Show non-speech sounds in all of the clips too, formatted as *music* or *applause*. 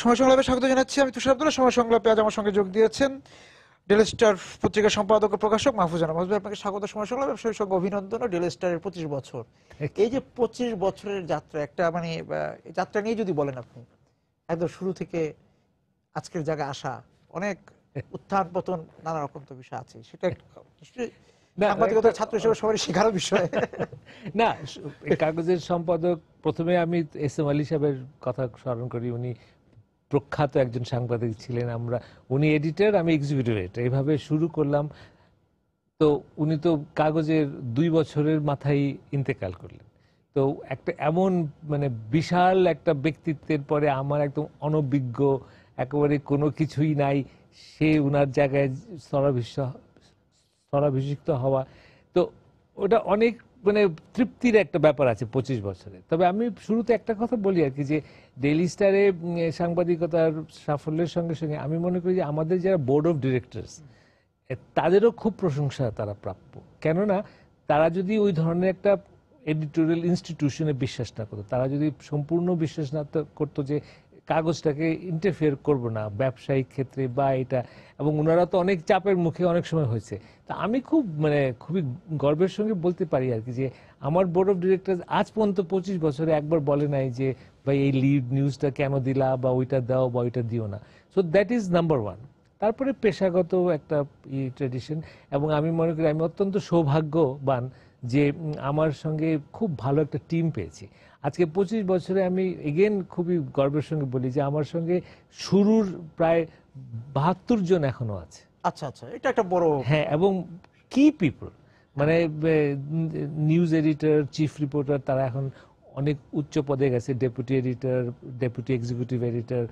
সময় সংলাপে স্বাগত জানাচ্ছি আমি তুষার আব্দুল্লাহ সময় সংলাপে আজ আমার সঙ্গে যোগ দিয়েছেন ডেলস্টার পত্রিকার সম্পাদক ও প্রকাশক মাহফুজ আলম মাহফুজ আপনাকে স্বাগত সময় সংলাপ আপনার সঙ্গে অভিনন্দন ও ডেলস্টারের পঁচিশ বছর এই যে পঁচিশ বছরের যাত্রা একটা মানে যাত্রা নিয়ে যদি বলেন আপনি একদম শুরু থেকে আজকের জায়গায় আসা অনেক *laughs* উত্থান পতন নানা রকম তো বিষয় আছে সেটা সাংবাদিকতার ছাত্র হিসেবে সবারই শেখারও বিষয় *laughs* না কাগজের সম্পাদক প্রথমে আমি এস এম আলী সাহেবের কথা স্মরণ করি উনি প্রখ্যাত একজন সাংবাদিক ছিলেন আমরা উনি এডিটর আমি এক্সিকিউটিভ এডিটর এইভাবে শুরু করলাম তো উনি তো কাগজের দুই বছরের মাথায় ইন্তেকাল করলেন তো একটা এমন মানে বিশাল একটা ব্যক্তিত্বের পরে আমার একদম অনভিজ্ঞ একেবারে কোনো কিছুই নাই সে উনার জায়গায় স্তরাভিষ স্তরাভিষিক্ত হওয়া তো ওটা অনেক মানে তৃপ্তির একটা ব্যাপার আছে পঁচিশ বছরে তবে আমি শুরুতে একটা কথা বলি আর কি যে ডেইলি স্টারে সাংবাদিকতার সাফল্যের সঙ্গে সঙ্গে আমি মনে করি যে আমাদের যারা বোর্ড অফ ডিরেক্টরস তাদেরও খুব প্রশংসা তারা প্রাপ্য কেননা তারা যদি ওই ধরনের একটা এডিটোরিয়াল ইনস্টিটিউশনে বিশ্বাস না করতো তারা যদি সম্পূর্ণ বিশ্বাস না করতো যে কাগজটাকে ইন্টারফেয়ার করব না ব্যবসায়িক ক্ষেত্রে বা এটা এবং ওনারা তো অনেক চাপের মুখে অনেক সময় হয়েছে তা আমি খুব মানে খুবই গর্বের সঙ্গে বলতে পারি আর কি যে আমার বোর্ড অফ ডিরেক্টর আজ পর্যন্ত পঁচিশ বছরে একবার বলে নাই যে ভাই এই লিড নিউজটা কেন দিলা বা ওইটা দাও বা ওইটা দিও না so that is number one তারপরে পেশাগত একটা ট্রেডিশন এবং আমি মনে করি আমি অত্যন্ত সৌভাগ্যবান যে আমার সঙ্গে খুব ভালো একটা টিম পেয়েছি আজকে পঁচিশ বছরে আমি এগেন খুবই গর্বের সঙ্গে বলি যে আমার সঙ্গে শুরুর প্রায় বাহাত্তর জন এখনো আছে আচ্ছা আচ্ছা এটা একটা বড় হ্যাঁ এবং কি পিপল মানে নিউজ এডিটর চিফ রিপোর্টার তারা এখন অনেক উচ্চ পদে গেছে deputy editor deputy executive editor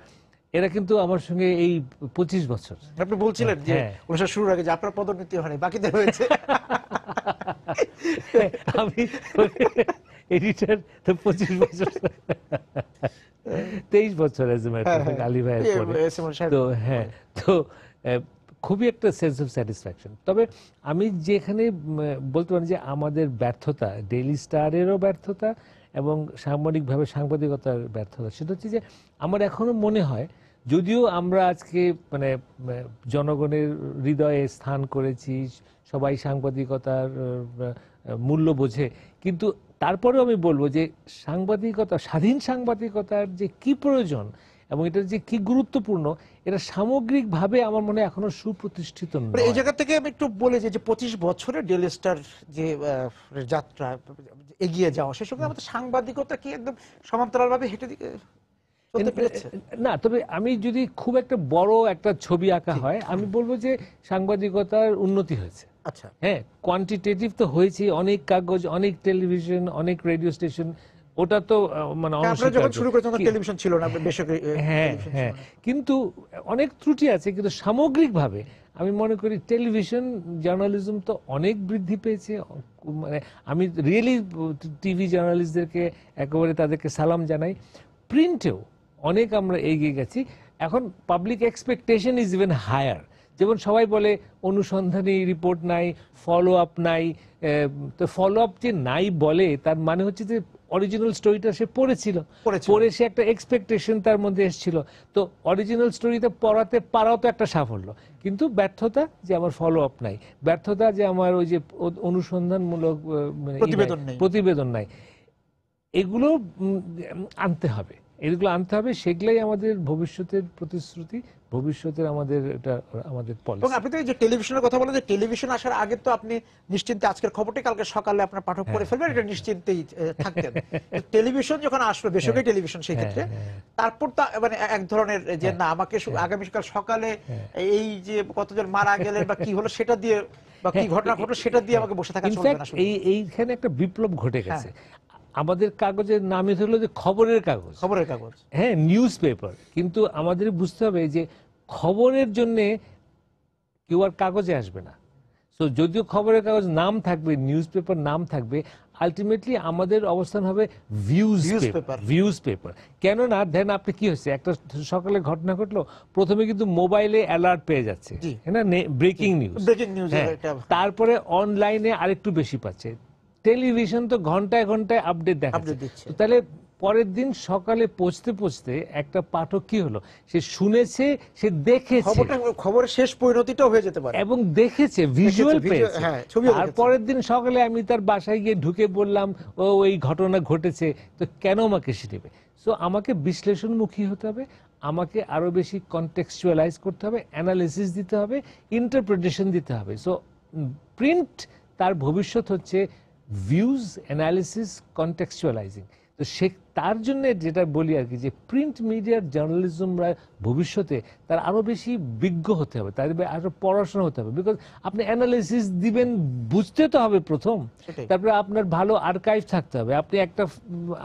এরা কিন্তু আমার সঙ্গে এই পঁচিশ বছর আপনি বলছিলেন যে অনুষ্ঠান হ্যাঁ। শুরুর আগে যে আপনার পদোন্নতি হয়নি বাকিদের হয়েছে *laughs* আমি এডিটর *laughs* তো পঁচিশ বছর তেইশ বছর এজ হ্যাঁ, হ্যাঁ। আলী ভাইয়ের তো হ্যাঁ তো খুবই একটা সেন্স অফ স্যাটিসফ্যাকশন তবে আমি যেখানে বলতে পারি যে আমাদের ব্যর্থতা ডেইলি স্টারেরও ব্যর্থতা এবং সাংবাদিকভাবে সাংবাদিকতার ব্যর্থতা সেটা হচ্ছে যে আমার এখনও মনে হয় যদিও আমরা আজকে মানে জনগণের হৃদয়ে স্থান করেছি সবাই সাংবাদিকতার মূল্য বোঝে কিন্তু তারপরেও আমি বলবো যে সাংবাদিকতা স্বাধীন সাংবাদিকতার যে কি প্রয়োজন এবং এটা যে কি গুরুত্বপূর্ণ এটা সামগ্রিকভাবে আমার মনে এখনো সুপ্রতিষ্ঠিত মানে এই জায়গা থেকে আমি একটু বলে যে পঁচিশ বছরের ডেলি স্টার যে যাত্রা এগিয়ে যাওয়া সে সঙ্গে আমাদের সাংবাদিকতা কি একদম ভাবে হেঁটে দিকে না তবে আমি যদি খুব একটা বড় একটা ছবি আঁকা হয় আমি বলবো যে সাংবাদিকতার উন্নতি হয়েছে আচ্ছা হ্যাঁ কোয়ান্টিটেটিভ তো হয়েছে অনেক কাগজ অনেক টেলিভিশন অনেক রেডিও স্টেশন ওটা তো মানে যখন শুরু টেলিভিশন ছিল না হ্যাঁ হ্যাঁ কিন্তু অনেক ত্রুটি আছে কিন্তু সামগ্রিকভাবে আমি মনে করি টেলিভিশন জার্নালিজম তো অনেক বৃদ্ধি পেয়েছে মানে আমি রিয়েলি টিভি জার্নালিস্টদেরকে একেবারে তাদেরকে সালাম জানাই প্রিন্টেও অনেক আমরা এগিয়ে গেছি এখন public expectation is even higher যেমন সবাই বলে অনুসন্ধানী রিপোর্ট নাই ফলো আপ নাই তো ফলো আপ যে নাই বলে তার মানে হচ্ছে যে অরিজিনাল স্টোরিটা সে পড়েছিল পড়ে সে একটা এক্সপেকটেশন তার মধ্যে এসেছিল তো অরিজিনাল স্টোরিটা পড়াতে পারাও তো একটা সাফল্য কিন্তু ব্যর্থতা যে আমার ফলো আপ নাই ব্যর্থতা যে আমার ওই যে অনুসন্ধানমূলক মানে প্রতিবেদন নাই এগুলো আনতে হবে এগুলো আনতে হবে সেগুলাই আমাদের ভবিষ্যতের প্রতিশ্রুতি ভবিষ্যতের আমাদের এটা আমাদের পলিসি আপনি তো যে টেলিভিশনের কথা বলেন যে টেলিভিশন আসার আগে তো আপনি নিশ্চিন্তে আজকের খবরটি কালকে সকালে আপনার পাঠক পড়ে হ্যাঁ। ফেলবেন এটা নিশ্চিন্তেই থাকতেন টেলিভিশন যখন আসলো বেসরকারি হ্যাঁ। টেলিভিশন সেই ক্ষেত্রে হ্যাঁ, তারপর তো মানে এক ধরনের যে না আমাকে আগামীকাল সকালে এই যে কতজন মারা গেলেন বা কি হলো সেটা দিয়ে বা কি ঘটনা ঘটলো সেটা দিয়ে আমাকে বসে থাকা চলবে না এই এইখানে একটা বিপ্লব ঘটে গেছে আমাদের কাগজের নামে হলো যে খবরের কাগজ খবরের কাগজ হ্যাঁ নিউজ পেপার কিন্তু আমাদের বুঝতে হবে যে খবরের জন্যে কেউ আর কাগজে আসবে না সো যদিও খবরের কাগজ নাম থাকবে নিউজ পেপার নাম থাকবে আলটিমেটলি আমাদের অবস্থান হবে ভিউজ পেপার ভিউজ পেপার কেননা দেন আপনি কি হয়েছে একটা সকালে ঘটনা ঘটলো প্রথমে কিন্তু মোবাইলে অ্যালার্ট পেয়ে যাচ্ছে হ্যাঁ ব্রেকিং নিউজ ব্রেকিং নিউজ তারপরে অনলাইনে আরেকটু বেশি পাচ্ছে টেলিভিশন তো ঘন্টায় ঘন্টায় আপডেট দেখাচ্ছে তাহলে পরের দিন সকালে পৌঁছতে পৌঁছতে একটা পাঠক কি হলো সে শুনেছে সে দেখেছে খবরের শেষ পরিণতিটা হয়ে যেতে পারে এবং দেখেছে ভিজুয়াল পেয়েছে হ্যাঁ, আর পরের দিন সকালে আমি তার বাসায় গিয়ে ঢুকে বললাম ও এই ঘটনা ঘটেছে তো কেন আমাকে সেটিবে সো আমাকে বিশ্লেষণমুখী হতে হবে আমাকে আরো বেশি কনটেক্সচুয়ালাইজ করতে হবে অ্যানালিসিস দিতে হবে ইন্টারপ্রিটেশন দিতে হবে সো প্রিন্ট তার ভবিষ্যৎ হচ্ছে views, analysis, contextualizing. তো সে তার জন্য যেটা বলি আর কি যে প্রিন্ট মিডিয়ার জার্নালিজমরা ভবিষ্যতে তার আরো বেশি বিজ্ঞ হতে হবে তার আরো পড়াশোনা হতে হবে বিকজ আপনি অ্যানালিসিস দিবেন বুঝতে তো হবে প্রথম তারপরে আপনার ভালো আর্কাইভ থাকতে হবে আপনি একটা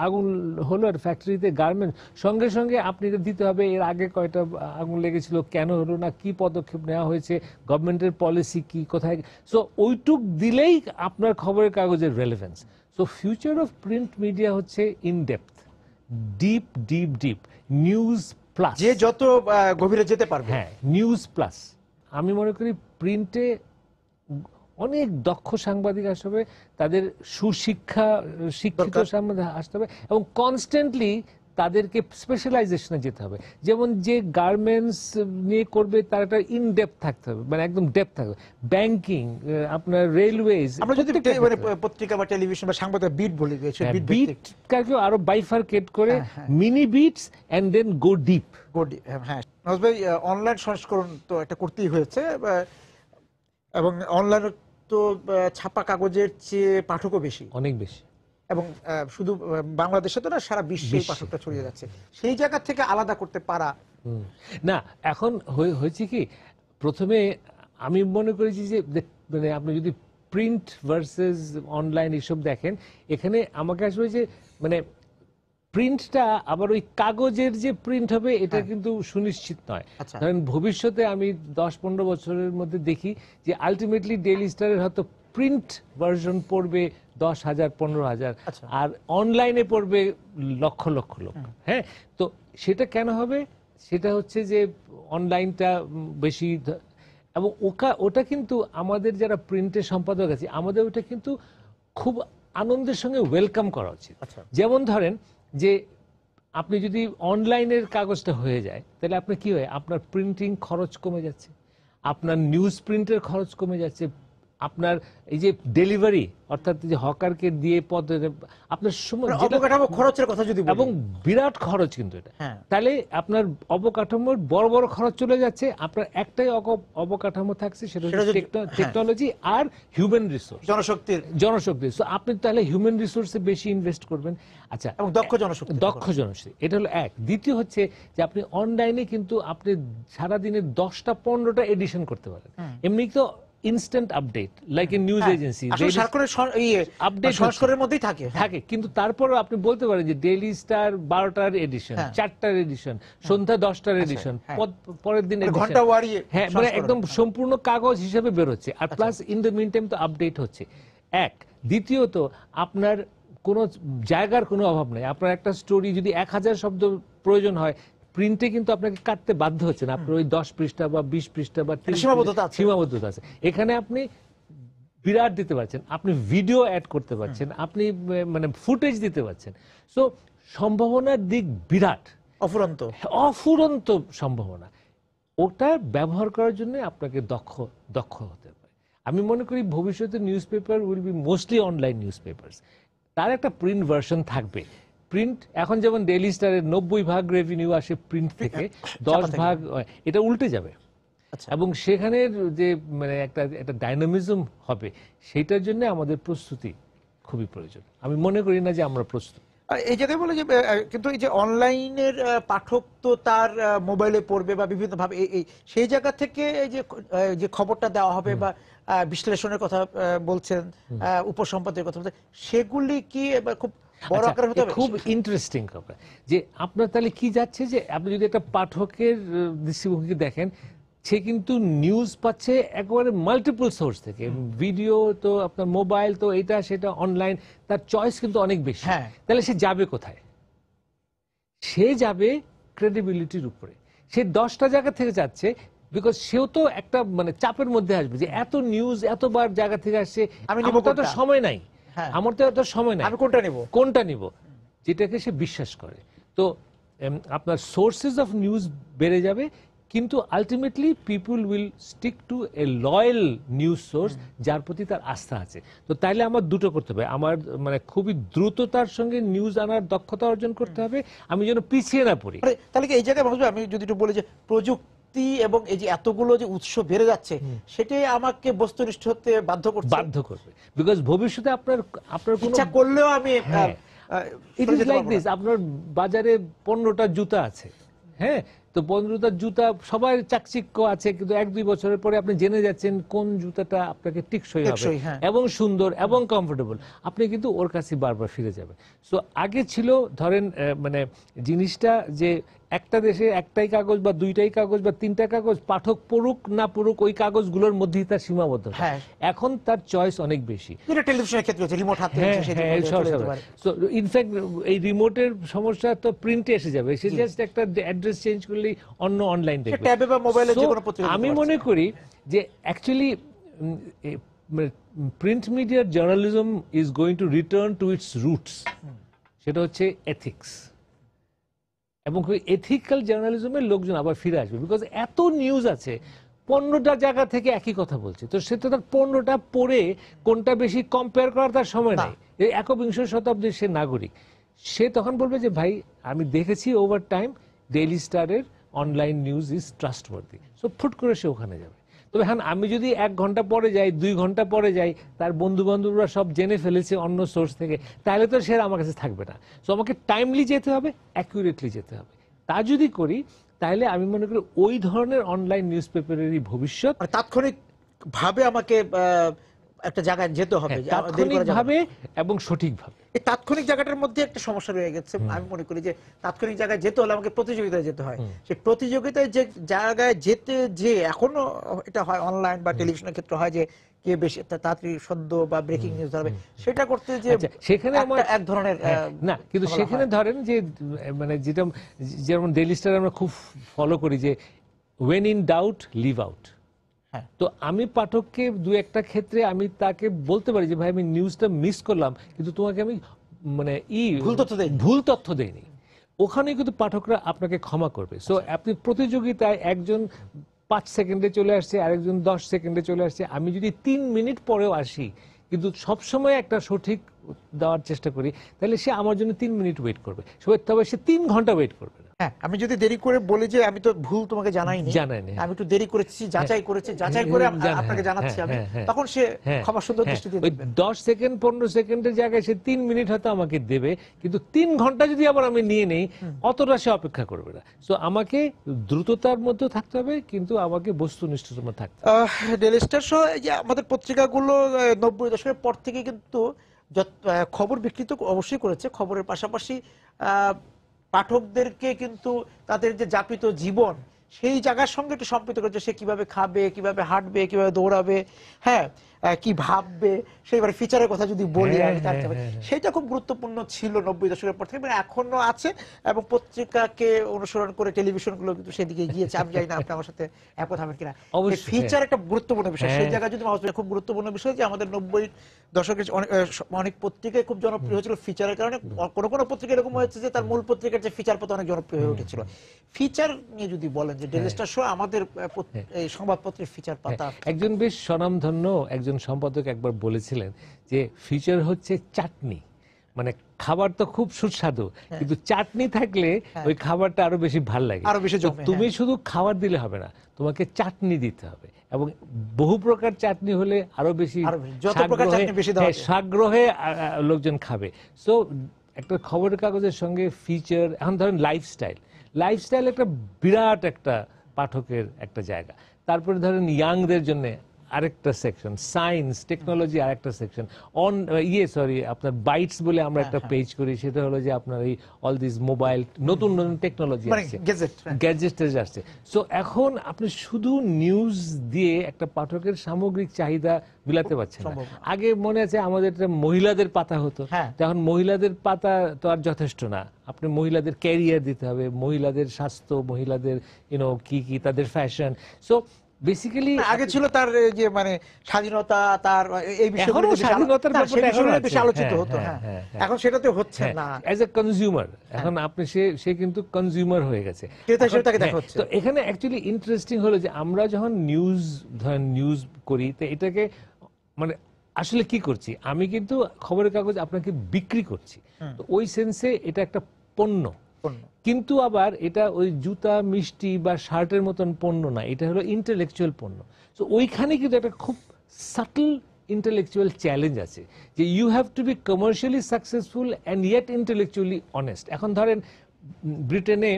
আগুন হলো আর ফ্যাক্টরিতে গার্মেন্টস সঙ্গে সঙ্গে আপনি দিতে হবে এর আগে কয়টা আগুন লেগেছিল কেন হলো না কি পদক্ষেপ নেওয়া হয়েছে গভর্নমেন্টের পলিসি কি কোথায় সো ওইটুক দিলেই আপনার খবরের কাগজের রেলিভেন্স তো ফিউচার অফ প্রিন্ট মিডিয়া হচ্ছে in depth deep deep deep news plus যে যত গভীরে যেতে পারবে হ্যাঁ নিউজ প্লাস আমি মনে করি প্রিন্টে অনেক দক্ষ সাংবাদিক আসতে হবে তাদের সুশিক্ষা শিক্ষিত সাংবাদিক আসতে হবে এবং কনস্ট্যান্টলি তাদেরকে স্পেশালাইজেশনে যেতে হবে যেমন যে গার্মেন্টস নিয়ে করবে তার একটা ইন ডেপ থাকতে হবে মানে একদম ডেপ থাকবে ব্যাংকিং আপনার রেলওয়েজ আমরা যদি মানে পত্রিকা বা টেলিভিশন বা সাংবাদিক বিট বলে দিয়েছে বিট বিট কাকে আরো বাইফারকেট করে mini bits and then go deep go deep হ্যাঁ, হ্যাঁ।, হ্যাঁ, হ্যাঁ। ভাই অনলাইন সংস্করণ তো একটা করতেই হয়েছে এবং অনলাইন তো ছাপা কাগজের চেয়ে পাঠকও বেশি অনেক বেশি এবং শুধু বাংলাদেশে তো না সারা বিশ্বে পাঠকটা ছড়িয়ে যাচ্ছে সেই জায়গা থেকে আলাদা করতে পারা না এখন হয়েছে কি প্রথমে আমি মনে করেছি যে মানে আপনি যদি প্রিন্ট ভার্সেস অনলাইন এসব দেখেন এখানে আমাকে আসলে যে মানে প্রিন্টটা আবার ওই কাগজের যে প্রিন্ট হবে এটা হ্যাঁ। কিন্তু সুনিশ্চিত নয় কারণ আচ্ছা। ভবিষ্যতে আমি দশ পনেরো বছরের মধ্যে দেখি যে আলটিমেটলি ডেইলি স্টারের হয়তো প্রিন্ট ভার্সন পড়বে দশ হাজার পনেরো হাজার আচ্ছা। আর অনলাইনে পড়বে লক্ষ লক্ষ লোক হ্যাঁ তো সেটা কেন হবে সেটা হচ্ছে যে অনলাইনটা বেশি এবং ওকা ওটা কিন্তু আমাদের যারা প্রিন্টের সম্পাদক আছে আমাদের ওটা কিন্তু খুব আনন্দের সঙ্গে ওয়েলকাম করা উচিত আচ্ছা। যেমন ধরেন যে আপনি যদি অনলাইনের কাগজটা হয়ে যায় তাহলে আপনার কি হয় আপনার প্রিন্টিং খরচ কমে যাচ্ছে আপনার নিউজ প্রিন্টের খরচ কমে যাচ্ছে আপনার এই যে ডেলিভারি অর্থাৎ যে হকারকে দিয়ে পদ আপনার সময় মানে অবকাঠামো খরচের কথা যদি এবং বিরাট খরচ কিন্তু এটা হ্যাঁ। তাহলে আপনার অবকাঠামোর বড় বড় খরচ চলে যাচ্ছে আপনার একটাই অবকাঠামো থাকছে সেটা হচ্ছে টেকনোলজি হ্যাঁ। আর হিউম্যান রিসোর্স জনশক্তির জনশক্তি সো আপনি তাহলে হিউম্যান রিসোর্সে বেশি ইনভেস্ট করবেন আচ্ছা এবং দক্ষ জনশক্তি দক্ষ জনশক্তি এটা হলো এক দ্বিতীয় হচ্ছে যে আপনি অনলাইনে কিন্তু আপনি সারাদিনে দশটা পনেরোটা এডিশন করতে পারেন হ্যাঁ। এমনি তো instant update like in news agency update সংস্করণের মধ্যেই থাকে হ্যাঁ। থাকে কিন্তু তারপরে আপনি বলতে পারেন যে ডেইলি স্টার বারোটার এডিশন হ্যাঁ। চারটার এডিশন হ্যাঁ। সন্ধ্যা দশটার এডিশন আচ্ছা, পরের দিন মানে ঘন্টা ওয়ারিয়ে হ্যাঁ মানে একদম সম্পূর্ণ কাগজ হিসেবে বেরোচ্ছে আর plus in the mean time তো আপডেট হচ্ছে এক দ্বিতীয়ত আপনার কোনো জায়গার কোনো অভাব নাই আপনার একটা স্টোরি যদি এক হাজার শব্দ প্রয়োজন হয় প্রিন্টে কিন্তু আপনাকে কাটতে বাধ্য হচ্ছে না আপনার ওই দশ পৃষ্ঠা বা বিশ পৃষ্ঠা বা সীমাবদ্ধতা সীমাবদ্ধতা আছে এখানে আপনি বিরাট দিতে পারছেন আপনি ভিডিও অ্যাড করতে পারছেন আপনি মানে ফুটেজ দিতে পারছেন সো সম্ভাবনার দিক বিরাট অফুরন্ত অফুরন্ত সম্ভাবনা ওটা ব্যবহার করার জন্য আপনাকে দক্ষ দক্ষ হতে হবে আমি মনে করি ভবিষ্যতে newspaper will be mostly online newspaper তার একটা প্রিন্ট ভার্সন থাকবে প্রিন্ট এখন যেমন ডেইলি স্টারের নব্বই ভাগ রেভিনিউ আসে প্রিন্ট থেকে *laughs* দশ ভাগ এটা উল্টে যাবে আচ্ছা। এবং সেখানের যে মানে একটা একটা ডাইনামিজম হবে সেটার জন্য আমাদের প্রস্তুতি খুবই প্রয়োজন আমি মনে করি না যে আমরা প্রস্তুত এই জায়গায় বলে যে কিন্তু এই যে অনলাইনের পাঠক তো তার মোবাইলে পড়বে বা বিভিন্নভাবে এই সেই জায়গা থেকে এই যে খবরটা দেওয়া হবে বা বিশ্লেষণের কথা বলছেন উপসম্পাদের কথা বলছেন সেগুলি কি খুব বড় আচ্ছা, আকারে হতে খুব ইন্টারেস্টিং যে আপনার তাহলে কি যাচ্ছে যে আপনি যদি একটা পাঠকের দৃষ্টিভঙ্গি দেখেন সে কিন্তু নিউজ পাচ্ছে একেবারে মাল্টিপল সোর্স থেকে ভিডিও তো আপনার মোবাইল তো এটা সেটা অনলাইন তার চয়েস কিন্তু অনেক বেশি হ্যাঁ। তাহলে সে যাবে কোথায় সে যাবে ক্রেডিবিলিটির উপরে সে দশটা জায়গা থেকে যাচ্ছে বিকজ সেও তো একটা মানে চাপের মধ্যে আসবে যে এত নিউজ এতবার জায়গা থেকে আসছে আমি তো সময় নাই হ্যাঁ। আমার তো এত সময় নাই আমি কোনটা নিব কোনটা নিব যেটাকে সে বিশ্বাস করে তো আপনার সোর্সেস অফ নিউজ বেড়ে যাবে কিন্তু ultimately people will stick to a loyal news source যার প্রতি তার আস্থা আছে তো তাইলে আমার দুটো করতে হবে আমার মানে খুবই দ্রুততার সঙ্গে নিউজ আনার দক্ষতা অর্জন করতে হবে আমি যেন পিছিয়ে না পড়ি তাহলে এই জায়গায় আমি যদি একটু বলি যে প্রযুক্তি শক্তি এবং এই যে এতগুলো যে উৎস বেড়ে যাচ্ছে সেটাই আমাকে বস্তুনিষ্ঠ হতে বাধ্য করছে বাধ্য করবে বিকজ ভবিষ্যতে আপনার আপনার ইচ্ছা করলেও আমি ইট ইজ লাইক দিস আপনার বাজারে পনেরোটা জুতা আছে হ্যাঁ তো পনেরোটা জুতা সবাই চাকচিক্য আছে কিন্তু এক দুই বছরের পরে আপনি জেনে যাচ্ছেন কোন জুতাটা আপনাকে টিকসই হবে হ্যাঁ। এবং সুন্দর এবং কমফোর্টেবল আপনি কিন্তু ওর কাছে বারবার ফিরে যাবেন সো আগে ছিল ধরেন মানে জিনিসটা যে একটা দেশে একটাই কাগজ বা দুইটাই কাগজ বা তিনটা কাগজ পাঠক পড়ুক না পড়ুক ওই কাগজগুলোর মধ্যেই তার সীমাবদ্ধ হ্যাঁ। এখন তার চয়েস অনেক বেশি ইনফ্যাক্ট হ্যাঁ, এই রিমোটের সমস্যা তো প্রিন্টে এসে যাবে সে জাস্ট একটা অ্যাড্রেস চেঞ্জ করলেই অন্য অনলাইন আমি মনে করি যে অ্যাকচুয়ালি প্রিন্ট মিডিয়ার journalism is going to return to its roots সেটা হচ্ছে এথিক্স এবং এথিক্যাল জার্নালিজমের লোকজন আবার ফিরে আসবে বিকজ এত নিউজ আছে পনেরোটা জায়গা থেকে একই কথা বলছে তো সে তো তার পনেরোটা পড়ে কোনটা বেশি কম্পেয়ার করার তার সময় নেই একবিংশ শতাব্দীর সে নাগরিক সে তখন বলবে যে ভাই আমি দেখেছি ওভার টাইম ডেইলি স্টারের online news is trustworthy so ফুট করে সে ওখানে যাবে তবে হ্যাঁ আমি যদি এক ঘন্টা পরে যাই দুই ঘন্টা পরে যাই তার বন্ধু বান্ধবরা সব জেনে ফেলেছে অন্য সোর্স থেকে তাহলে তো সে আমার কাছে থাকবে না সো আমাকে টাইমলি যেতে হবে অ্যাকিউরেটলি যেতে হবে তা যদি করি তাহলে আমি মনে করি ওই ধরনের অনলাইন নিউজ পেপারেরই ভবিষ্যৎ তাৎক্ষণিক ভাবে আমাকে একটা জায়গায় যেতে হবে হ্যাঁ, তাৎক্ষণিকভাবে এবং সঠিকভাবে এই তাৎক্ষণিক জায়গাটার মধ্যে একটা সমস্যা রয়ে গেছে আমি মনে করি যে তাৎক্ষণিক জায়গায় যেতে হলে আমাকে প্রতিযোগিতায় যেতে হয় সেই প্রতিযোগিতায় যে জায়গায় যেতে যে এখনো এটা হয় অনলাইন বা টেলিভিশনের ক্ষেত্রে হয় যে কে বেশি তাড়াতাড়ি সদ্য বা ব্রেকিং নিউজ ধরবে সেটা করতে যে আচ্ছা, সেখানে আমার এক ধরনের হ্যাঁ, না কিন্তু সেখানে ধরেন যে মানে যেটা যেমন ডেলি স্টার আমরা খুব ফলো করি যে when in doubt leave out হ্যাঁ। তো আমি পাঠককে দু একটা ক্ষেত্রে আমি তাকে বলতে পারি যে ভাই আমি নিউজটা মিস করলাম কিন্তু তোমাকে আমি মানে ই ভুল তথ্য দেই ভুল তথ্য দেইনি ওখানে কিন্তু পাঠকরা আপনাকে ক্ষমা করবে সো আচ্ছা। আপনি প্রতিযোগিতায় একজন পাঁচ সেকেন্ডে চলে আসছে আরেকজন দশ সেকেন্ডে চলে আসছে আমি যদি তিন মিনিট পরেও আসি কিন্তু সবসময় একটা সঠিক দেওয়ার চেষ্টা করি তাহলে সে আমার জন্য তিন মিনিট ওয়েট করবে সে তবে সে তিন ঘন্টা ওয়েট করবে না হ্যাঁ, আমি যদি দেরি করে বলি যে আমি তো ভুল তোমাকে জানাই জানাইনি হ্যাঁ। আমি একটু দেরি করেছি হ্যাঁ। যাচাই করেছি যাচাই করে আপনাকে জানাচ্ছি আমি তখন সে ক্ষমা সুন্দর দৃষ্টি দিয়ে দশ সেকেন্ড পনেরো সেকেন্ডের জায়গায় সে তিন মিনিট হয়তো আমাকে দেবে কিন্তু তিন ঘন্টা যদি আবার আমি নিয়ে নেই অতটা সে অপেক্ষা করবে না তো আমাকে দ্রুততার মধ্যে থাকতে হবে কিন্তু আমাকে তোমার থাকতে হবে ডেলিস্টার শো আমাদের পত্রিকাগুলো নব্বই দশকের পর থেকে কিন্তু খবর বিকৃত অবশ্যই করেছে খবরের পাশাপাশি আহ পাঠকদেরকে কিন্তু তাদের যে যাপিত জীবন সেই জায়গার সঙ্গে একটু সম্পৃক্ত করছে সে কিভাবে খাবে কিভাবে হাঁটবে কিভাবে দৌড়াবে হ্যাঁ কি ভাববে সেইবার ফিচারের কথা যদি বলি হ্যাঁ, হ্যাঁ, হ্যাঁ, সেটা খুব গুরুত্বপূর্ণ ছিল নব্বই দশকের পর থেকে মানে এখনো আছে এবং পত্রিকাকে অনুসরণ করে টেলিভিশন গুলো কিন্তু সেদিকে গিয়েছে আমি জানি না আপনি আমার সাথে একমত হবেন কিনা ফিচার একটা গুরুত্বপূর্ণ বিষয় সেই জায়গায় যদি খুব গুরুত্বপূর্ণ বিষয় যে আমাদের নব্বই দশকের অনেক পত্রিকায় খুব জনপ্রিয় হয়েছিল ফিচারের কারণে কোনো কোনো পত্রিকা এরকম হয়েছে যে তার মূল পত্রিকার যে ফিচার পথে অনেক জনপ্রিয় হয়ে উঠেছিল ফিচার নিয়ে যদি বলেন যে ডেলিস্টার শো আমাদের সংবাদপত্রের ফিচার পাতা একজন বেশ স্বনামধন্য একজন একজন সম্পাদক একবার বলেছিলেন যে ফিচার হচ্ছে চাটনি মানে খাবার তো খুব সুস্বাদু হ্যাঁ। কিন্তু চাটনি থাকলে হ্যাঁ। ওই খাবারটা আরো বেশি ভাল লাগে আরো বেশি তুমি হ্যাঁ। শুধু খাবার দিলে হবে না তোমাকে চাটনি দিতে হবে এবং বহু প্রকার চাটনি হলে আরো বেশি সাগ্রহে লোকজন খাবে সো একটা খবরের কাগজের সঙ্গে ফিচার এখন ধরেন লাইফস্টাইল লাইফস্টাইল একটা বিরাট একটা পাঠকের একটা জায়গা তারপরে ধরেন ইয়াংদের জন্য আরেকটা সেকশন সায়েন্স টেকনোলজি আরেকটা সেকশন অন ইয়ে সরি আপনার বাইটস বলে আমরা একটা পেজ হ্যাঁ, হ্যাঁ। করি সেটা হলো যে আপনার এই অল দিস মোবাইল নতুন নতুন টেকনোলজি মানে আসছে গ্যাজেট আসছে সো এখন আপনি শুধু নিউজ দিয়ে একটা পাঠকের সামগ্রিক চাহিদা মিলাতে পারছেন না আগে মনে আছে আমাদের মহিলাদের পাতা হতো হ্যাঁ। এখন মহিলাদের পাতা তো আর যথেষ্ট না আপনি মহিলাদের ক্যারিয়ার দিতে হবে মহিলাদের স্বাস্থ্য মহিলাদের ইউনো কি কি তাদের ফ্যাশন সো বেসিক্যালি মানে আগে ছিল তার যে মানে স্বাধীনতা তার এই বিষয়গুলো স্বাধীনতার ব্যাপারে বেশি আলোচিত হতো হ্যাঁ, হ্যাঁ। হ্যাঁ, এখন সেটাতে হচ্ছে না এ কনজিউমার এখন আপনি সে সে কিন্তু কনজিউমার হয়ে গেছে ক্রেতা হিসেবে তাকে দেখা হচ্ছে তো এখানে অ্যাকচুয়ালি ইন্টারেস্টিং হলো যে আমরা যখন নিউজ ধরেন নিউজ করি তো এটাকে মানে আসলে কি করছি আমি কিন্তু খবরের কাগজ আপনাকে বিক্রি করছি তো ওই সেন্সে এটা একটা পণ্য কিন্তু আবার এটা ওই জুতা মিষ্টি বা শার্টের মতন পণ্য না এটা হলো ইন্টেলেকচুয়াল পণ্য সো ওইখানে কিন্তু একটা খুব সাটল ইন্টেলেকচুয়াল চ্যালেঞ্জ আছে যে you have to be commercially successful and yet intellectually honest এখন ধরেন ব্রিটেনে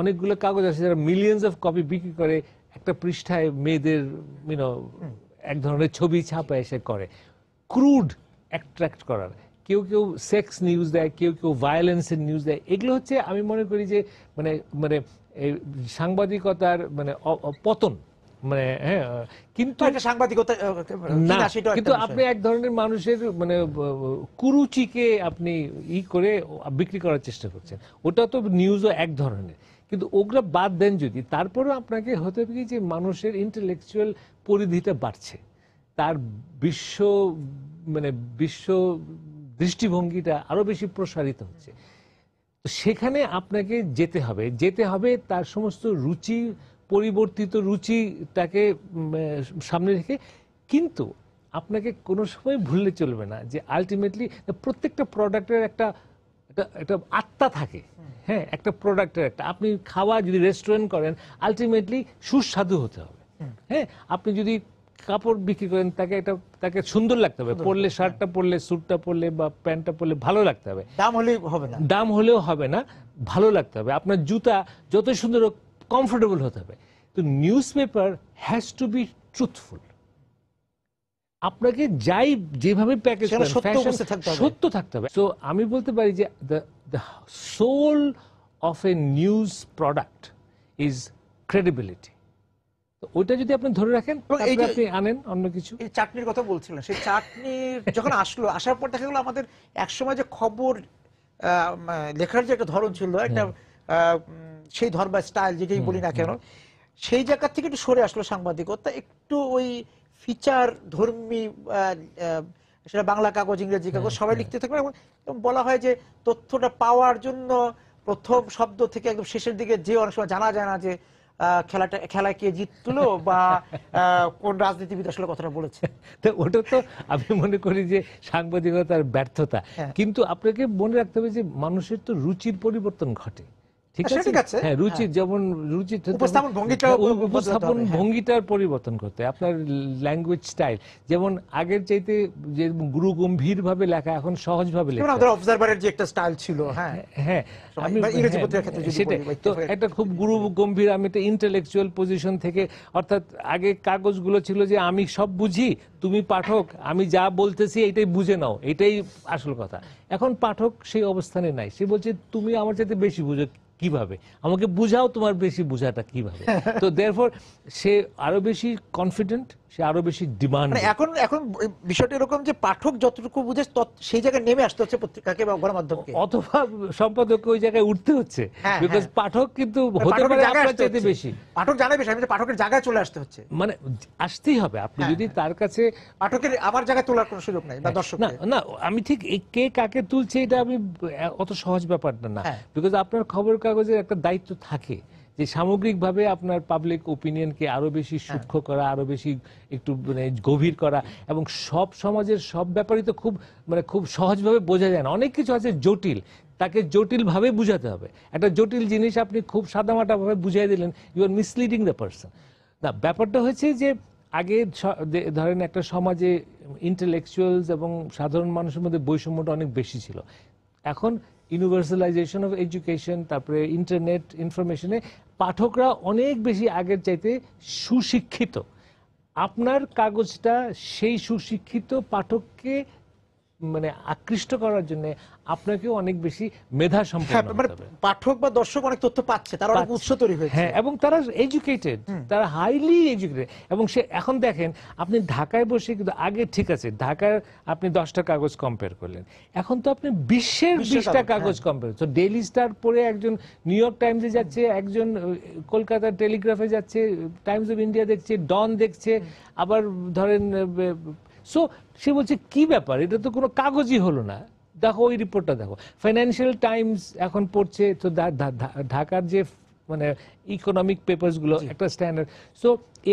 অনেকগুলো কাগজ আছে যারা মিলিয়ন্স অফ কপি বিক্রি করে একটা পৃষ্ঠায় মেয়েদের মিনো এক ধরনের ছবি ছাপা এসে করে ক্রুড অ্যাট্রাক্ট করার কেউ কেউ সেক্স নিউজ দেয় কেউ কেউ ভায়োলেন্সের নিউজ দেয় এগুলো হচ্ছে আমি মনে করি যে মানে মানে সাংবাদিকতার মানে পতন মানে হ্যাঁ কিন্তু সাংবাদিকতা না কিন্তু আপনি এক ধরনের মানুষের মানে কুরুচিকে আপনি ই করে বিক্রি করার চেষ্টা করছেন ওটা তো নিউজও এক ধরনের কিন্তু ওগুলো বাদ দেন যদি তারপরেও আপনাকে হতে হবে কি যে মানুষের ইন্টেলেকচুয়াল পরিধিটা বাড়ছে তার বিশ্ব মানে বিশ্ব দৃষ্টিভঙ্গিটা আরও বেশি প্রসারিত হচ্ছে তো সেখানে আপনাকে যেতে হবে যেতে হবে তার সমস্ত রুচি পরিবর্তিত রুচিটাকে সামনে রেখে কিন্তু আপনাকে কোনো সময় ভুললে চলবে না যে আলটিমেটলি প্রত্যেকটা প্রোডাক্টের একটা একটা আত্মা থাকে হ্যাঁ একটা প্রোডাক্টের একটা আপনি খাওয়া যদি রেস্টুরেন্ট করেন আলটিমেটলি সুস্বাদু হতে হবে হ্যাঁ আপনি যদি কাপড় বিক্রি করেন তাকে এটা তাকে সুন্দর লাগতে হবে পরলে শার্টটা পরলে স্যুটটা পরলে বা প্যান্টটা পরলে ভালো লাগতে হবে দাম হলেও হবে না দাম হলেও হবে না ভালো লাগতে হবে আপনার জুতা যত সুন্দর হোক কমফোর্টেবল হতে হবে তো newspaper has to be truthful আপনাকে যাই যেভাবে প্যাকেজ সত্য থাকতে হবে তো আমি বলতে পারি যে the soul of a news product is credibility ওইটা যদি আপনি ধরে রাখেন আপনি আনেন অন্য কিছু এই চাটনির কথা বলছিলেন সেই চাটনি যখন আসলো আসার পর দেখা গেলো আমাদের একসময় যে খবর লেখার যে একটা ধরন ছিল একটা সেই ধর বা স্টাইল যেটাই বলি না কেন সেই জায়গা থেকে একটু সরে আসলো সাংবাদিকতা একটু ওই ফিচার ধর্মী সেটা বাংলা কাগজ ইংরেজি কাগজ সবাই লিখতে থাকবে এবং বলা হয় যে তথ্যটা পাওয়ার জন্য প্রথম শব্দ থেকে একদম শেষের দিকে যে অনেক সময় জানা যায় না যে খেলাটা খেলায় কে জিতলো বা কোন রাজনীতিবিদ আসলে কথাটা বলেছে *laughs* তো ওটা তো আমি মনে করি যে সাংবাদিকতার ব্যর্থতা হ্যাঁ। কিন্তু আপনাকে মনে রাখতে হবে যে মানুষের তো রুচির পরিবর্তন ঘটে ঠিক আছে হ্যাঁ রুচি হ্যাঁ। যেমন রুচি উপস্থাপন ভঙ্গিটা হ্যাঁ, হ্যাঁ। উপস্থাপন ভঙ্গিটার পরিবর্তন করতে আপনার ল্যাঙ্গুয়েজ স্টাইল যেমন আগের চাইতে যে গুরু গম্ভীর ভাবে লেখা এখন সহজ ভাবে লেখা আমাদের অবজারভারের যে একটা স্টাইল ছিল হ্যাঁ হ্যাঁ আমি ইংরেজি পত্রিকার ক্ষেত্রে সেটা তো একটা খুব গুরু গম্ভীর আমি একটা ইন্টেলেকচুয়াল পজিশন থেকে অর্থাৎ আগে কাগজগুলো ছিল যে আমি সব বুঝি তুমি পাঠক আমি যা বলতেছি এটাই বুঝে নাও এটাই আসল কথা এখন পাঠক সেই অবস্থানে নাই সে বলছে তুমি আমার চাইতে বেশি বুঝো কিভাবে আমাকে বুঝাও তোমার বেশি বুঝাটা কিভাবে *laughs* তো দেয়ারফর সে আরো বেশি কনফিডেন্ট সে আরো বেশি ডিমান্ড এখন এখন বিষয়টা এরকম যে পাঠক যতটুকু বুঝে সেই জায়গায় নেমে আসতে হচ্ছে পত্রিকাকে বা গণমাধ্যমকে অথবা সম্পাদককে ওই জায়গায় উঠতে হচ্ছে বিকজ হ্যাঁ, হ্যাঁ। পাঠক কিন্তু মানে হতে পারে আপনার চাইতে বেশি পাঠক জানা বেশি আমি পাঠকের জায়গায় চলে আসতে হচ্ছে মানে আসতেই হবে আপনি হ্যাঁ, যদি তার কাছে পাঠকের আমার জায়গায় তোলার কোনো সুযোগ নাই বা দর্শক না না আমি ঠিক কে কাকে তুলছে এটা আমি অত সহজ ব্যাপারটা না বিকজ আপনার খবর কাগজের একটা দায়িত্ব থাকে যে সামগ্রিকভাবে আপনার পাবলিক ওপিনিয়নকে আরো বেশি হ্যাঁ। সূক্ষ্ম করা আরো বেশি একটু মানে গভীর করা এবং সব সমাজের সব ব্যাপারই তো খুব মানে খুব সহজভাবে বোঝা যায় না অনেক কিছু আছে জটিল তাকে জটিলভাবে বুঝাতে হবে একটা জটিল জিনিস আপনি খুব সাদামাটাভাবে বুঝিয়ে দিলেন you are misleading the person না ব্যাপারটা হয়েছে যে আগে ধরেন একটা সমাজে ইন্টেলেকচুয়ালস এবং সাধারণ মানুষের মধ্যে বৈষম্যটা অনেক বেশি ছিল এখন ইউনিভার্সালাইজেশন অফ এডুকেশন তারপরে ইন্টারনেট ইনফরমেশনে পাঠকরা অনেক বেশি আগের চাইতে সুশিক্ষিত আপনার কাগজটা সেই সুশিক্ষিত পাঠককে মানে আকৃষ্ট করার জন্য আপনাকেও অনেক বেশি মেধা হ্যাঁ, সম্পন্ন মানে পাঠক বা দর্শক অনেক তথ্য পাচ্ছে তারা অনেক উৎস তৈরি হয়েছে হ্যাঁ এবং তারা এডুকেটেড তারা হাইলি এডুকেটেড এবং সে এখন দেখেন আপনি ঢাকায় বসে কিন্তু আগে ঠিক আছে ঢাকায় আপনি দশটা কাগজ কম্পেয়ার করলেন এখন তো আপনি বিশ্বের বিশটা কাগজ কম্পেয়ার তো ডেইলি স্টার পড়ে একজন নিউ ইয়র্ক টাইমসে যাচ্ছে একজন কলকাতার টেলিগ্রাফে যাচ্ছে টাইমস অফ ইন্ডিয়া দেখছে ডন দেখছে আবার ধরেন সো সে বলছে কি ব্যাপার এটা তো কোনো কাগজই হলো না দেখো ওই রিপোর্টটা দেখো ফাইন্যান্সিয়াল টাইমস এখন পড়ছে তো ঢাকার যে মানে ইকোনমিক পেপারসগুলো একটা স্ট্যান্ডার্ড সো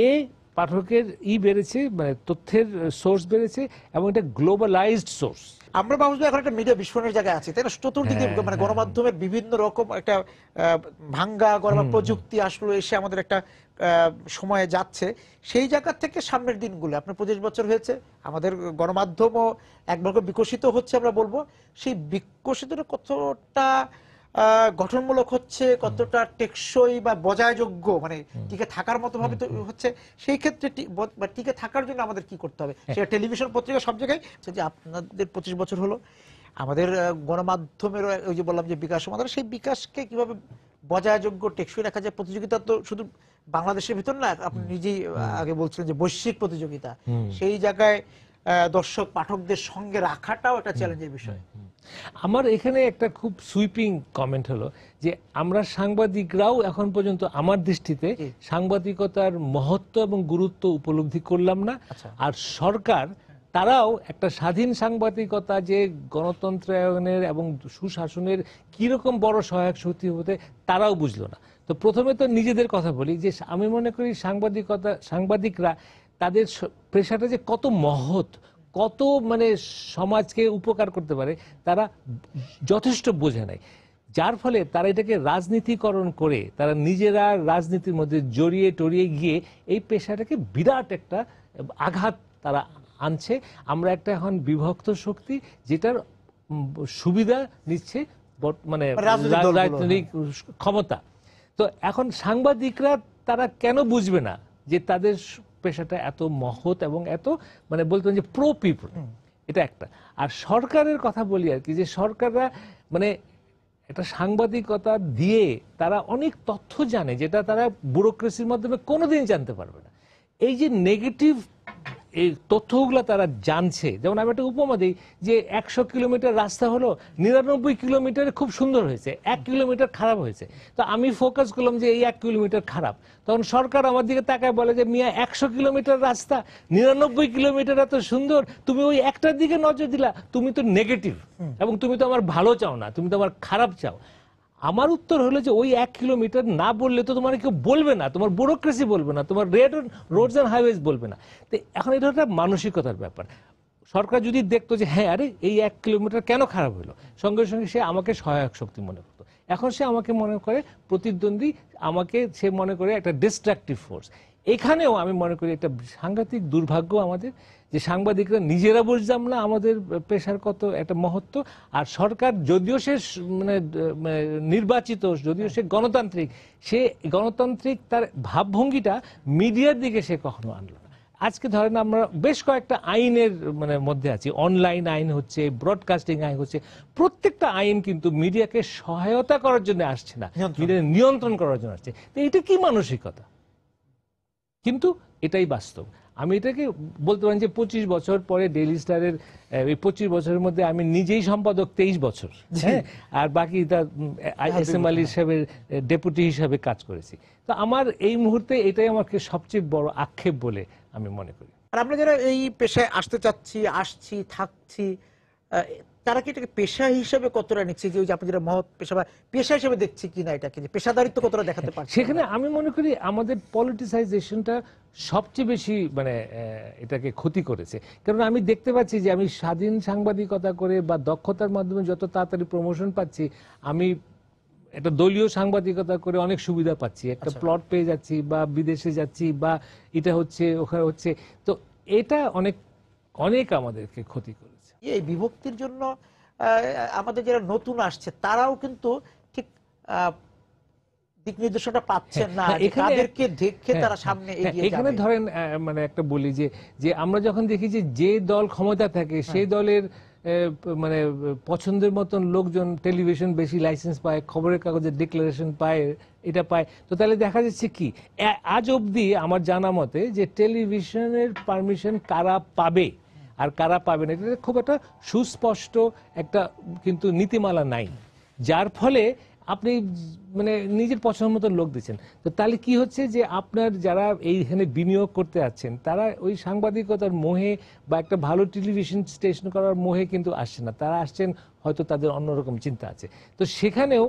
এ পাঠকের ই বেড়েছে মানে তথ্যের সোর্স বেড়েছে এবং এটা গ্লোবালাইজড সোর্স আমরা মানুষ এখন একটা মিডিয়া বিস্ফোরণের জায়গায় আছি তাই না চতুর্দিকে হ্যাঁ, মানে হ্যাঁ। গণমাধ্যমের বিভিন্ন রকম একটা ভাঙ্গা গড়া প্রযুক্তি আসলো এসে আমাদের একটা সময়ে যাচ্ছে সেই জায়গা থেকে সামনের দিনগুলো আপনার পঁচিশ বছর হয়েছে আমাদের গণমাধ্যমও একবার বিকশিত হচ্ছে আমরা বলবো সেই বিকশিতটা কতটা গঠনমূলক হচ্ছে কতটা টেকসই বা বজায় যোগ্য মানে টিকে থাকার মতো ভাবে তো হচ্ছে সেই ক্ষেত্রে টিকে থাকার জন্য আমাদের কি করতে হবে হ্যাঁ। সেটা টেলিভিশন পত্রিকা সব জায়গায় যে আপনাদের পঁচিশ বছর হলো আমাদের গণমাধ্যমের ওই যে বললাম যে বিকাশ আমাদের সেই বিকাশকে কিভাবে বজায় যোগ্য টেকসই রাখা যায় প্রতিযোগিতা তো শুধু বাংলাদেশের ভিতর না আপনি নিজেই আগে বলছিলেন যে বৈশ্বিক প্রতিযোগিতা সেই জায়গায় দর্শক পাঠকদের সঙ্গে রাখাটাও একটা চ্যালেঞ্জের বিষয় আমার এখানে একটা খুব সুইপিং কমেন্ট হলো যে আমরা সাংবাদিকরাও এখন পর্যন্ত আমার দৃষ্টিতে সাংবাদিকতার মহত্ব এবং গুরুত্ব উপলব্ধি করলাম না আচ্ছা। আর সরকার তারাও একটা স্বাধীন সাংবাদিকতা যে গণতন্ত্রায়নের এবং সুশাসনের কিরকম বড় সহায়ক শক্তি হতে তারাও বুঝলো না তো প্রথমে তো নিজেদের কথা বলি যে আমি মনে করি সাংবাদিকতা সাংবাদিকরা তাদের পেশাটা যে কত মহৎ কত মানে সমাজকে উপকার করতে পারে তারা যথেষ্ট বোঝে নাই যার ফলে তারা এটাকে রাজনীতিকরণ করে তারা নিজেরা রাজনীতির মধ্যে জড়িয়ে টড়িয়ে গিয়ে এই পেশাটাকে বিরাট একটা আঘাত তারা আনছে আমরা একটা এখন বিভক্ত শক্তি যেটার সুবিধা নিচ্ছে মানে, মানে রাজনৈতিক হ্যাঁ। ক্ষমতা তো এখন সাংবাদিকরা তারা কেন বুঝবে না যে তাদের পেশাটা এত মহৎ এবং এত মানে বলতেন যে প্রো পিপল এটা একটা আর সরকারের কথা বলি আর কি যে সরকাররা মানে একটা সাংবাদিকতা দিয়ে তারা অনেক তথ্য জানে যেটা তারা ব্যুরোক্রেসির মাধ্যমে কোনোদিন জানতে পারবে না এই যে নেগেটিভ এই তথ্যগুলো তারা জানছে যেমন আমি একটা উপমা দিই যে একশো কিলোমিটার রাস্তা হলো নিরানব্বই কিলোমিটার খুব সুন্দর হয়েছে এক কিলোমিটার খারাপ হয়েছে তো আমি ফোকাস করলাম যে এই এক কিলোমিটার খারাপ তখন সরকার আমার দিকে তাকায় বলে যে মিয়া একশো কিলোমিটার রাস্তা নিরানব্বই কিলোমিটার এত সুন্দর তুমি ওই একটার দিকে নজর দিলা তুমি তো নেগেটিভ এবং তুমি তো আমার ভালো চাও না তুমি তো আমার খারাপ চাও আমার উত্তর হলো যে ওই এক কিলোমিটার না বললে তো তোমার কেউ বলবে না তোমার ব্যুরোক্রেসি বলবে না তোমার রেড রোডস অ্যান্ড হাইওয়েজ বলবে না তো এখন এটা একটা মানসিকতার ব্যাপার সরকার যদি দেখতো যে হ্যাঁ আরে এই এক কিলোমিটার কেন খারাপ হলো সঙ্গে সঙ্গে সে আমাকে সহায়ক শক্তি মনে করতো এখন সে আমাকে মনে করে প্রতিদ্বন্দ্বী আমাকে সে মনে করে একটা ডিস্ট্রাকটিভ ফোর্স এখানেও আমি মনে করি একটা সাংঘাতিক দুর্ভাগ্য আমাদের যে সাংবাদিকরা নিজেরা বুঝলাম না আমাদের পেশার কত একটা মহত্ব আর সরকার যদিও সে মানে, মানে নির্বাচিত যদিও সে গণতান্ত্রিক সে গণতান্ত্রিক তার ভাবভঙ্গিটা মিডিয়ার দিকে সে কখনো আনলো না আজকে ধরেন আমরা বেশ কয়েকটা আইনের মানে মধ্যে আছি অনলাইন আইন হচ্ছে ব্রডকাস্টিং আইন হচ্ছে প্রত্যেকটা আইন কিন্তু মিডিয়াকে সহায়তা করার জন্য আসছে না মিডিয়া নিয়ন্ত্রণ করার জন্য আসছে তো এটা কি মানসিকতা কিন্তু এটাই বাস্তব আমি এটাকে বলতে পারি যে পঁচিশ বছর পরে ডেইলি স্টারের এই পঁচিশ বছরের মধ্যে আমি নিজেই সম্পাদক তেইশ বছর হ্যাঁ আর বাকি তার হ্যাঁ, এস আলী হিসাবে ডেপুটি হিসাবে কাজ করেছি তো আমার এই মুহূর্তে এটাই আমাকে সবচেয়ে বড় আক্ষেপ বলে আমি মনে করি আর আমরা যারা এই পেশায় আসতে চাচ্ছি আসছি থাকছি তারা কি এটাকে পেশা হিসেবে কতটা নিচ্ছে যে ওই যে আপনি যেটা মহৎ পেশা বা পেশা হিসেবে দেখছে কিনা এটাকে যে পেশাদারিত্ব কতটা দেখাতে পারে সেখানে আমি মনে করি আমাদের পলিটিসাইজেশনটা সবচেয়ে বেশি মানে এটাকে ক্ষতি করেছে কারণ আমি দেখতে পাচ্ছি যে আমি স্বাধীন সাংবাদিকতা করে বা দক্ষতার মাধ্যমে যত তাড়াতাড়ি প্রমোশন পাচ্ছি আমি একটা দলীয় সাংবাদিকতা করে অনেক সুবিধা পাচ্ছি একটা প্লট আচ্ছা। পেয়ে যাচ্ছি বা বিদেশে যাচ্ছি বা এটা হচ্ছে ওখানে হচ্ছে তো এটা অনেক অনেক আমাদেরকে ক্ষতি করে এই বিভক্তির জন্য আমাদের যারা নতুন আসছে তারাও কিন্তু ঠিক দিক নির্দেশনটা পাচ্ছেন হ্যাঁ, না হ্যাঁ, তাদেরকে দেখে হ্যাঁ, তারা সামনে এখানে ধরেন মানে একটা বলি যে যে আমরা যখন দেখি যে যে দল ক্ষমতা থাকে সেই দলের মানে পছন্দের মতন লোকজন টেলিভিশন বেশি লাইসেন্স পায় খবরের কাগজে ডিক্লারেশন পায় এটা পায় তো তাহলে দেখা যাচ্ছে কি আজ অবধি আমার জানা মতে যে টেলিভিশনের পারমিশন কারা পাবে আর কারা পাবেন এটা খুব একটা সুস্পষ্ট একটা কিন্তু নীতিমালা নাই যার ফলে আপনি মানে নিজের পছন্দ মতো লোক দিচ্ছেন তো তাহলে কি হচ্ছে যে আপনার যারা এইখানে বিনিয়োগ করতে আছেন তারা ওই সাংবাদিকতার মোহে বা একটা ভালো টেলিভিশন স্টেশন করার মোহে কিন্তু আসছে না তারা আসছেন হয়তো তাদের অন্যরকম চিন্তা আছে তো সেখানেও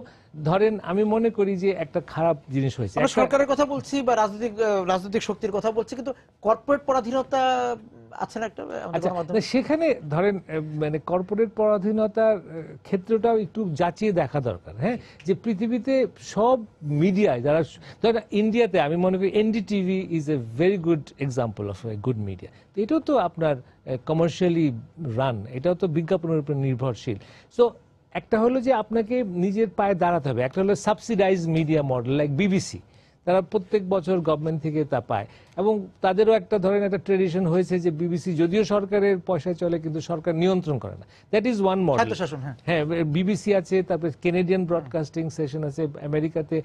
ধরেন আমি মনে করি যে একটা খারাপ জিনিস হয়েছে সরকারের কথা বলছি বা রাজনৈতিক রাজনৈতিক শক্তির কথা বলছি কিন্তু কর্পোরেট পরাধীনতা আছে না একটা আচ্ছা, সেখানে ধরেন মানে কর্পোরেট পরাধীনতার ক্ষেত্রটাও একটু যাচিয়ে দেখা দরকার হ্যাঁ যে পৃথিবীতে সব মিডিয়ায় যারা ধর ইন্ডিয়াতে আমি মনে করি NDTV is a very good example of a good media তো এটাও তো আপনার কমার্শিয়ালি রান এটাও তো বিজ্ঞাপনের উপর নির্ভরশীল সো একটা হলো যে আপনাকে নিজের পায়ে দাঁড়াতে হবে একটা হলো subsidize media model like BBC তারা প্রত্যেক বছর গভর্নমেন্ট থেকে তা পায় এবং তাদেরও একটা ধরেন একটা ট্রেডিশন হয়েছে যে বিবিসি যদিও সরকারের পয়সায় চলে কিন্তু সরকার নিয়ন্ত্রণ করে না দ্যাট ইজ ওয়ান মডেল হ্যাঁ বিবিসি হ্যাঁ, আছে তারপরে কেনেডিয়ান ব্রডকাস্টিং সেশন আছে আমেরিকাতে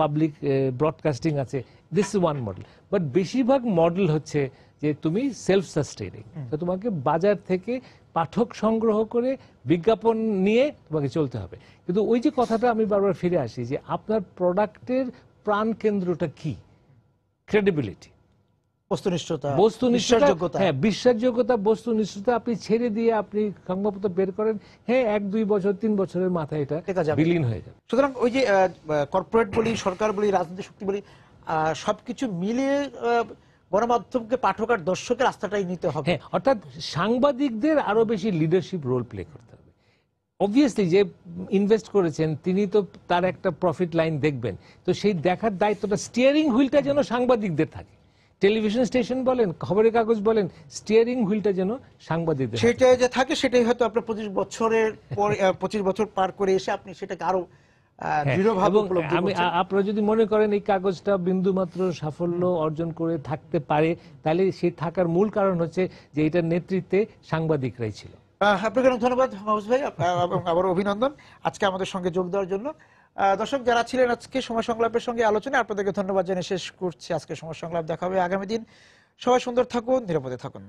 পাবলিক ব্রডকাস্টিং আছে this is one model but বেশিরভাগ মডেল হচ্ছে যে তুমি সেলফ সাস্টেনিং তো তোমাকে বাজার থেকে পাঠক সংগ্রহ করে বিজ্ঞাপন নিয়ে তোমাকে চলতে হবে কিন্তু ওই যে কথাটা আমি বারবার ফিরে আসি যে আপনার প্রোডাক্টের প্রাণকেন্দ্রটা কি ক্রেডিবিলিটি বস্তুনিষ্ঠতা হ্যাঁ বিশ্বাসযোগ্যতা আপনি ছেড়ে দিয়ে আপনি সংবাদপত্র বের করেন হ্যাঁ এক দুই বছর তিন বছরের মাথায় এটা বিলীন হয়ে যাবে সুতরাং ওই যে কর্পোরেট বলি সরকার বলি রাজনৈতিক শক্তি বলি সবকিছু মিলিয়ে গণমাধ্যমকে পাঠক আর দর্শকের রাস্তাটাই নিতে হবে হ্যাঁ, অর্থাৎ সাংবাদিকদের আরো বেশি লিডারশিপ রোল প্লে করতে হবে অবভিয়াসলি যে ইনভেস্ট করেছেন তিনি তো তার একটা প্রফিট লাইন দেখবেন তো সেই দেখার দায়িত্বটা স্টিয়ারিং হুইলটা যেন সাংবাদিকদের থাকে টেলিভিশন স্টেশন বলেন খবরের কাগজ বলেন স্টিয়ারিং হুইলটা যেন সাংবাদিকদের সেটা যে থাকে সেটাই হয়তো আপনার পঁচিশ বছরের পর পঁচিশ বছর পার করে এসে আপনি সেটাকে আরো হ্যাঁ, আমি আপনারা যদি মনে করেন এই কাগজটা বিন্দু মাত্র সাফল্য অর্জন করে থাকতে পারে তাহলে সে থাকার মূল কারণ হচ্ছে যে এটার নেতৃত্বে সাংবাদিকরাই ছিল আপনাকে অনেক ধন্যবাদ মাহুজ ভাই আবার অভিনন্দন আজকে আমাদের সঙ্গে যোগ দেওয়ার জন্য দর্শক যারা ছিলেন আজকে সময় সংলাপের সঙ্গে আলোচনা আপনাদেরকে ধন্যবাদ জানিয়ে শেষ করছি আজকে সময় সংলাপ দেখা হবে আগামী দিন সবাই সুন্দর থাকুন নিরাপদে থাকুন